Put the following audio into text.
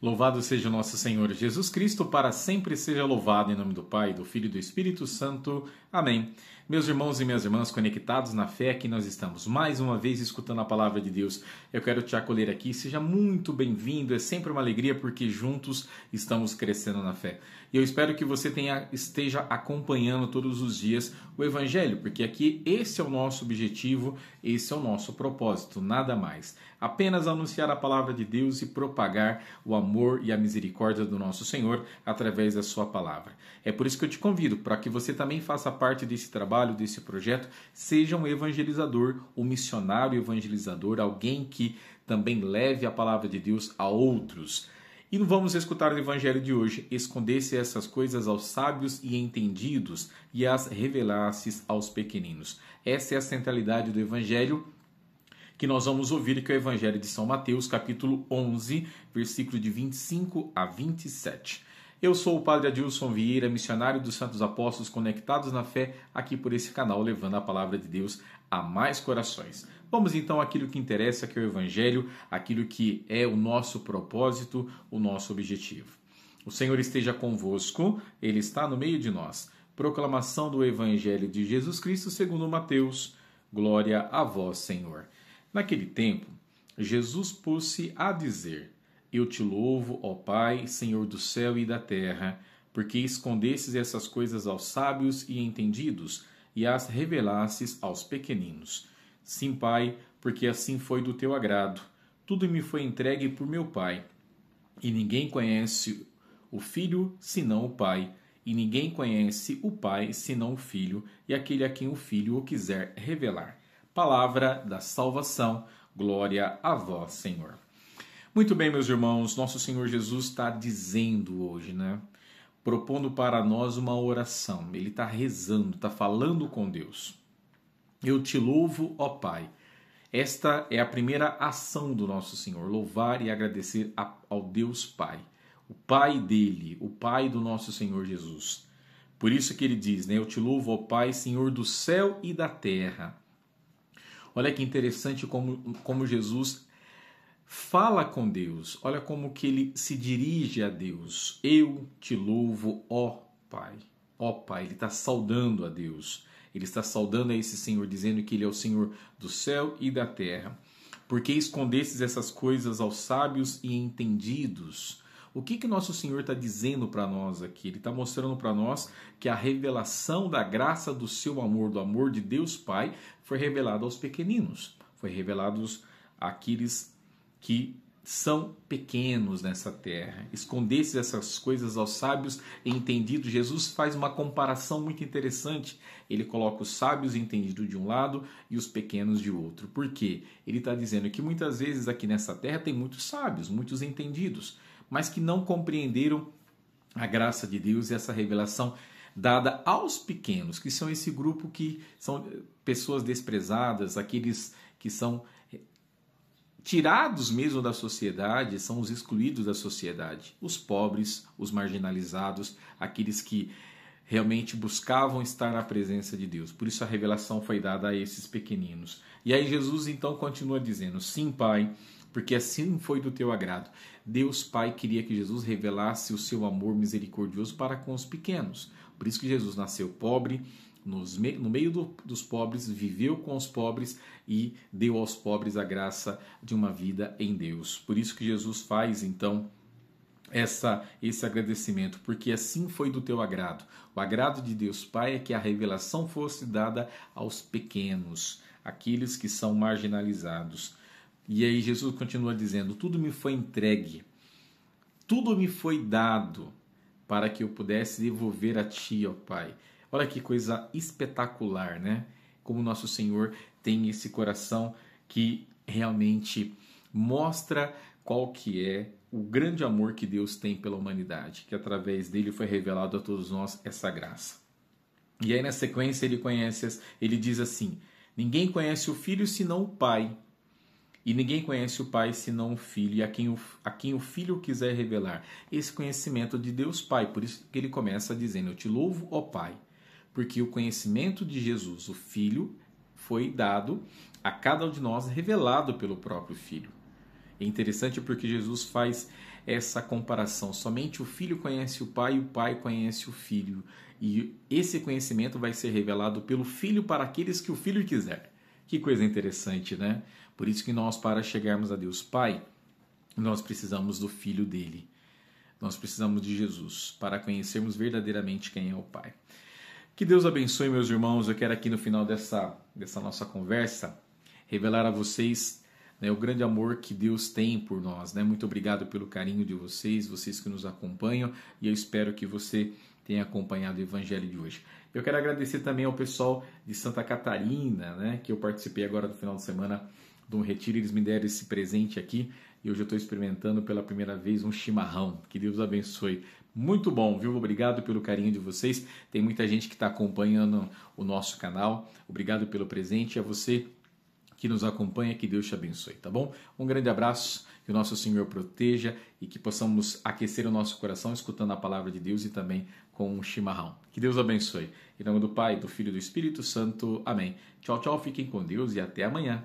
Louvado seja o nosso Senhor Jesus Cristo, para sempre seja louvado em nome do Pai, do Filho e do Espírito Santo. Amém. Meus irmãos e minhas irmãs conectados na fé que nós estamos mais uma vez escutando a palavra de Deus. Eu quero te acolher aqui, seja muito bem-vindo. É sempre uma alegria porque juntos estamos crescendo na fé. E eu espero que você tenha, esteja acompanhando todos os dias o evangelho, porque aqui esse é o nosso objetivo, esse é o nosso propósito, nada mais. Apenas anunciar a palavra de Deus e propagar o amor amor e a misericórdia do nosso Senhor através da Sua palavra. É por isso que eu te convido para que você também faça parte desse trabalho, desse projeto, seja um evangelizador, um missionário evangelizador, alguém que também leve a palavra de Deus a outros. E vamos escutar o evangelho de hoje. Escondesse essas coisas aos sábios e entendidos e as revelasses aos pequeninos. Essa é a centralidade do evangelho que nós vamos ouvir, que é o Evangelho de São Mateus, capítulo 11, versículo de 25 a 27. Eu sou o Padre Adilson Vieira, missionário dos Santos Apóstolos Conectados na Fé, aqui por esse canal, levando a palavra de Deus a mais corações. Vamos então àquilo que interessa, que é o Evangelho, aquilo que é o nosso propósito, o nosso objetivo. O Senhor esteja convosco, Ele está no meio de nós. Proclamação do Evangelho de Jesus Cristo segundo Mateus. Glória a vós, Senhor. Naquele tempo, Jesus pôs-se a dizer: Eu te louvo, ó Pai, Senhor do céu e da terra, porque escondesses essas coisas aos sábios e entendidos e as revelasses aos pequeninos. Sim, Pai, porque assim foi do teu agrado. Tudo me foi entregue por meu Pai. E ninguém conhece o Filho senão o Pai, e ninguém conhece o Pai senão o Filho, e aquele a quem o Filho o quiser revelar palavra da salvação. Glória a vós, Senhor. Muito bem, meus irmãos, nosso Senhor Jesus está dizendo hoje, né? Propondo para nós uma oração. Ele está rezando, está falando com Deus. Eu te louvo, ó Pai. Esta é a primeira ação do nosso Senhor, louvar e agradecer ao Deus Pai, o Pai dele, o Pai do nosso Senhor Jesus. Por isso que ele diz, né? Eu te louvo, ó Pai, Senhor do céu e da terra. Olha que interessante como, como Jesus fala com Deus. Olha como que ele se dirige a Deus. Eu te louvo, ó Pai. Ó Pai, ele está saudando a Deus. Ele está saudando a esse Senhor, dizendo que ele é o Senhor do céu e da terra. Porque escondestes essas coisas aos sábios e entendidos, o que, que nosso Senhor está dizendo para nós aqui? Ele está mostrando para nós que a revelação da graça do seu amor, do amor de Deus Pai, foi revelada aos pequeninos, foi revelada àqueles que são pequenos nessa terra. Escondesse essas coisas aos sábios e entendidos. Jesus faz uma comparação muito interessante. Ele coloca os sábios e entendidos de um lado e os pequenos de outro. Por quê? Ele está dizendo que muitas vezes aqui nessa terra tem muitos sábios, muitos entendidos mas que não compreenderam a graça de Deus e essa revelação dada aos pequenos, que são esse grupo que são eh, pessoas desprezadas, aqueles que são eh, tirados mesmo da sociedade, são os excluídos da sociedade, os pobres, os marginalizados, aqueles que realmente buscavam estar na presença de Deus. Por isso a revelação foi dada a esses pequeninos. E aí Jesus então continua dizendo: Sim, Pai, porque assim foi do teu agrado. Deus Pai queria que Jesus revelasse o seu amor misericordioso para com os pequenos. Por isso que Jesus nasceu pobre, nos, no meio do, dos pobres, viveu com os pobres e deu aos pobres a graça de uma vida em Deus. Por isso que Jesus faz então essa, esse agradecimento, porque assim foi do teu agrado. O agrado de Deus Pai é que a revelação fosse dada aos pequenos, aqueles que são marginalizados. E aí Jesus continua dizendo: Tudo me foi entregue, tudo me foi dado para que eu pudesse devolver a Ti, ó Pai. Olha que coisa espetacular, né? Como nosso Senhor tem esse coração que realmente mostra qual que é o grande amor que Deus tem pela humanidade, que através dele foi revelado a todos nós essa graça. E aí na sequência ele conhece, ele diz assim: Ninguém conhece o filho senão o pai, e ninguém conhece o pai senão o filho, e a quem o, a quem o filho quiser revelar. Esse conhecimento de Deus Pai, por isso que ele começa dizendo: Eu te louvo, ó Pai, porque o conhecimento de Jesus, o filho, foi dado a cada um de nós revelado pelo próprio filho. É interessante porque Jesus faz essa comparação. Somente o filho conhece o pai e o pai conhece o filho. E esse conhecimento vai ser revelado pelo filho para aqueles que o filho quiser. Que coisa interessante, né? Por isso que nós, para chegarmos a Deus Pai, nós precisamos do filho dele. Nós precisamos de Jesus para conhecermos verdadeiramente quem é o Pai. Que Deus abençoe, meus irmãos. Eu quero aqui no final dessa, dessa nossa conversa revelar a vocês né, o grande amor que Deus tem por nós. Né? Muito obrigado pelo carinho de vocês, vocês que nos acompanham, e eu espero que você tenha acompanhado o Evangelho de hoje. Eu quero agradecer também ao pessoal de Santa Catarina, né, que eu participei agora no final de semana de um retiro, eles me deram esse presente aqui e hoje eu estou experimentando pela primeira vez um chimarrão. Que Deus abençoe. Muito bom, viu? Obrigado pelo carinho de vocês. Tem muita gente que está acompanhando o nosso canal. Obrigado pelo presente. A você que nos acompanha, que Deus te abençoe, tá bom? Um grande abraço, que o nosso Senhor proteja e que possamos aquecer o nosso coração escutando a palavra de Deus e também com um chimarrão. Que Deus abençoe. Em nome do Pai, do Filho e do Espírito Santo. Amém. Tchau, tchau. Fiquem com Deus e até amanhã.